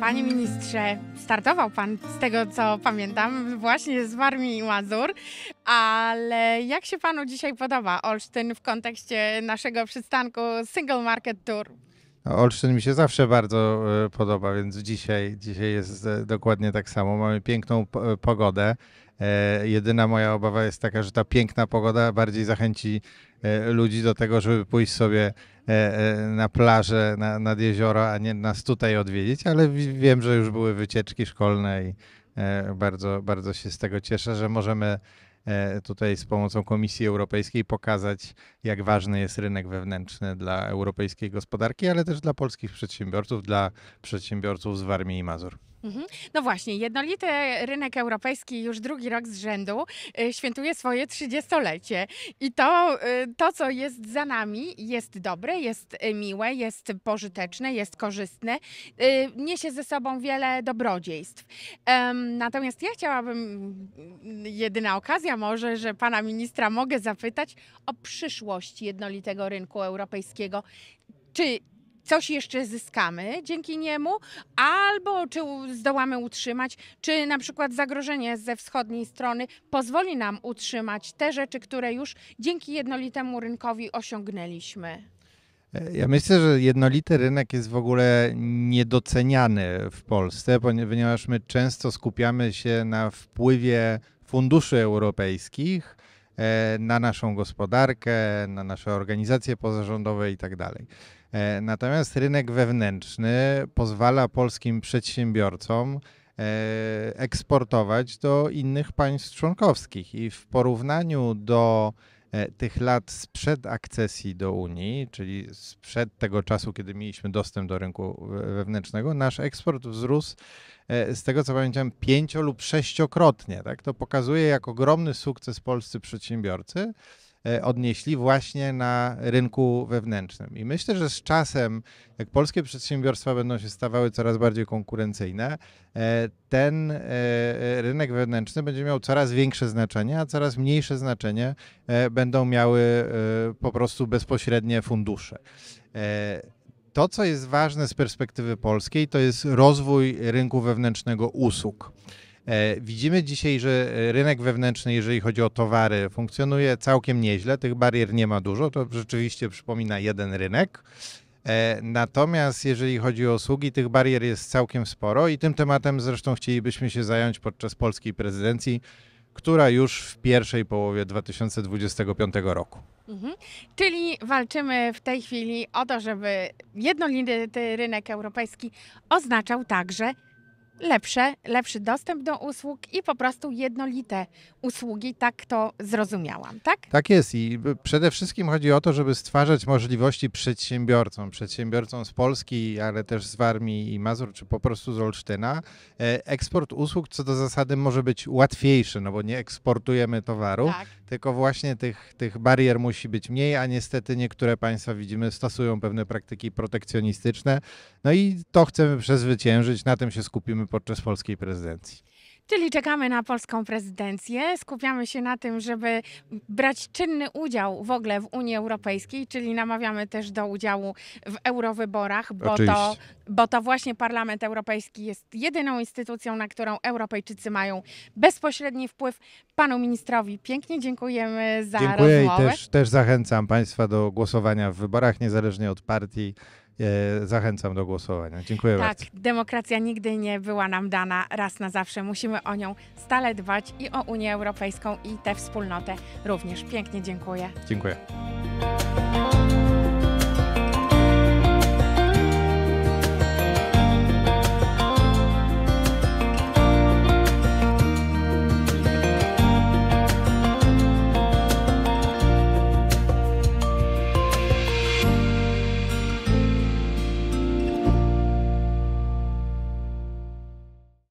Panie ministrze, startował pan z tego co pamiętam właśnie z Warmii i Mazur, ale jak się panu dzisiaj podoba Olsztyn w kontekście naszego przystanku Single Market Tour? No, Olsztyn mi się zawsze bardzo e, podoba, więc dzisiaj, dzisiaj jest e, dokładnie tak samo. Mamy piękną e, pogodę. Jedyna moja obawa jest taka, że ta piękna pogoda bardziej zachęci ludzi do tego, żeby pójść sobie E, e, na plażę na, nad jezioro, a nie nas tutaj odwiedzić, ale wiem, że już były wycieczki szkolne i e, bardzo, bardzo się z tego cieszę, że możemy tutaj z pomocą Komisji Europejskiej pokazać, jak ważny jest rynek wewnętrzny dla europejskiej gospodarki, ale też dla polskich przedsiębiorców, dla przedsiębiorców z Warmii i Mazur. Mhm. No właśnie, jednolity rynek europejski już drugi rok z rzędu y, świętuje swoje 30-lecie. I to, y, to, co jest za nami, jest dobre, jest y, miłe, jest pożyteczne, jest korzystne, niesie ze sobą wiele dobrodziejstw. Natomiast ja chciałabym, jedyna okazja może, że pana ministra mogę zapytać o przyszłość jednolitego rynku europejskiego. Czy coś jeszcze zyskamy dzięki niemu, albo czy zdołamy utrzymać, czy na przykład zagrożenie ze wschodniej strony pozwoli nam utrzymać te rzeczy, które już dzięki jednolitemu rynkowi osiągnęliśmy. E, ja myślę, że jednolity rynek jest w ogóle niedoceniany w Polsce, ponieważ my często skupiamy się na wpływie funduszy europejskich e, na naszą gospodarkę, na nasze organizacje pozarządowe itd. Tak E, natomiast rynek wewnętrzny pozwala polskim przedsiębiorcom e, eksportować do innych państw członkowskich i w porównaniu do e, tych lat sprzed akcesji do Unii, czyli sprzed tego czasu, kiedy mieliśmy dostęp do rynku wewnętrznego, nasz eksport wzrósł z tego co pamiętam pięcio lub sześciokrotnie. Tak? To pokazuje, jak ogromny sukces polscy przedsiębiorcy E, odnieśli właśnie na rynku wewnętrznym. I myślę, że z czasem, jak polskie przedsiębiorstwa będą się stawały coraz bardziej konkurencyjne, e, ten e, rynek wewnętrzny będzie miał coraz większe znaczenie, a coraz mniejsze znaczenie będą miały po prostu bezpośrednie fundusze. To, co jest ważne z perspektywy polskiej, to jest rozwój rynku wewnętrznego usług. E, widzimy dzisiaj, że e, rynek wewnętrzny, jeżeli chodzi o towary, funkcjonuje całkiem nieźle. Tych barier nie ma dużo. To rzeczywiście przypomina jeden rynek. E, natomiast jeżeli chodzi o usługi, tych barier jest całkiem sporo i tym tematem zresztą chcielibyśmy się zająć podczas polskiej prezydencji, która już w pierwszej połowie 2025 roku. Mhm. Czyli walczymy w tej chwili o to, żeby jednolity rynek europejski oznaczał także lepsze, lepszy dostęp do usług i po prostu jednolite usługi, tak to zrozumiałam, tak? Tak jest i przede wszystkim chodzi o to, żeby stwarzać możliwości przedsiębiorcom, przedsiębiorcom z Polski, ale też z Warmii i Mazur, czy po prostu z Olsztyna. E, eksport usług co do zasady może być łatwiejszy, no bo nie eksportujemy towaru, tak tylko właśnie tych, tych barier musi być mniej, a niestety niektóre państwa, widzimy, stosują pewne praktyki protekcjonistyczne. No i to chcemy przezwyciężyć, na tym się skupimy podczas polskiej prezydencji. Czyli czekamy na polską prezydencję, skupiamy się na tym, żeby brać czynny udział w ogóle w Unii Europejskiej, czyli namawiamy też do udziału w eurowyborach, bo, to, bo to właśnie Parlament Europejski jest jedyną instytucją, na którą Europejczycy mają bezpośredni wpływ. Panu ministrowi pięknie dziękujemy za Dziękuję rozmowę. Dziękuję i też, też zachęcam Państwa do głosowania w wyborach, niezależnie od partii. E, zachęcam do głosowania. Dziękuję tak, bardzo. Tak, demokracja nigdy nie była nam dana raz na zawsze. Musimy o nią stale dbać i o Unię Europejską i tę wspólnotę również. Pięknie dziękuję. Dziękuję.